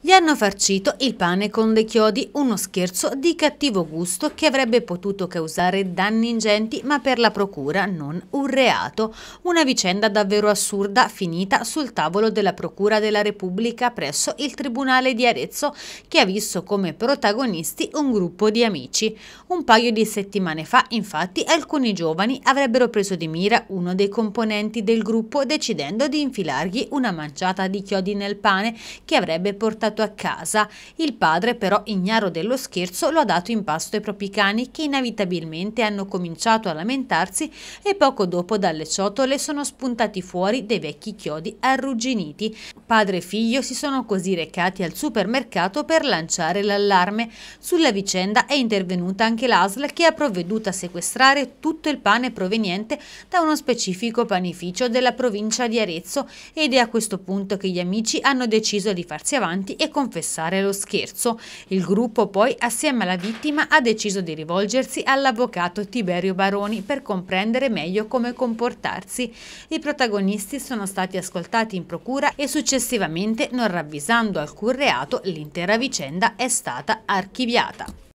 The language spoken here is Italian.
Gli hanno farcito il pane con dei chiodi, uno scherzo di cattivo gusto che avrebbe potuto causare danni ingenti ma per la procura non un reato. Una vicenda davvero assurda finita sul tavolo della Procura della Repubblica presso il Tribunale di Arezzo che ha visto come protagonisti un gruppo di amici. Un paio di settimane fa infatti alcuni giovani avrebbero preso di mira uno dei componenti del gruppo decidendo di infilargli una manciata di chiodi nel pane che avrebbe portato portato a casa. Il padre però, ignaro dello scherzo, lo ha dato in pasto ai propri cani che inevitabilmente hanno cominciato a lamentarsi e poco dopo dalle ciotole sono spuntati fuori dei vecchi chiodi arrugginiti. Padre e figlio si sono così recati al supermercato per lanciare l'allarme. Sulla vicenda è intervenuta anche l'ASL che ha provveduto a sequestrare tutto il pane proveniente da uno specifico panificio della provincia di Arezzo ed è a questo punto che gli amici hanno deciso di farsi avanti e confessare lo scherzo. Il gruppo poi, assieme alla vittima, ha deciso di rivolgersi all'avvocato Tiberio Baroni per comprendere meglio come comportarsi. I protagonisti sono stati ascoltati in procura e successivamente, non ravvisando alcun reato, l'intera vicenda è stata archiviata.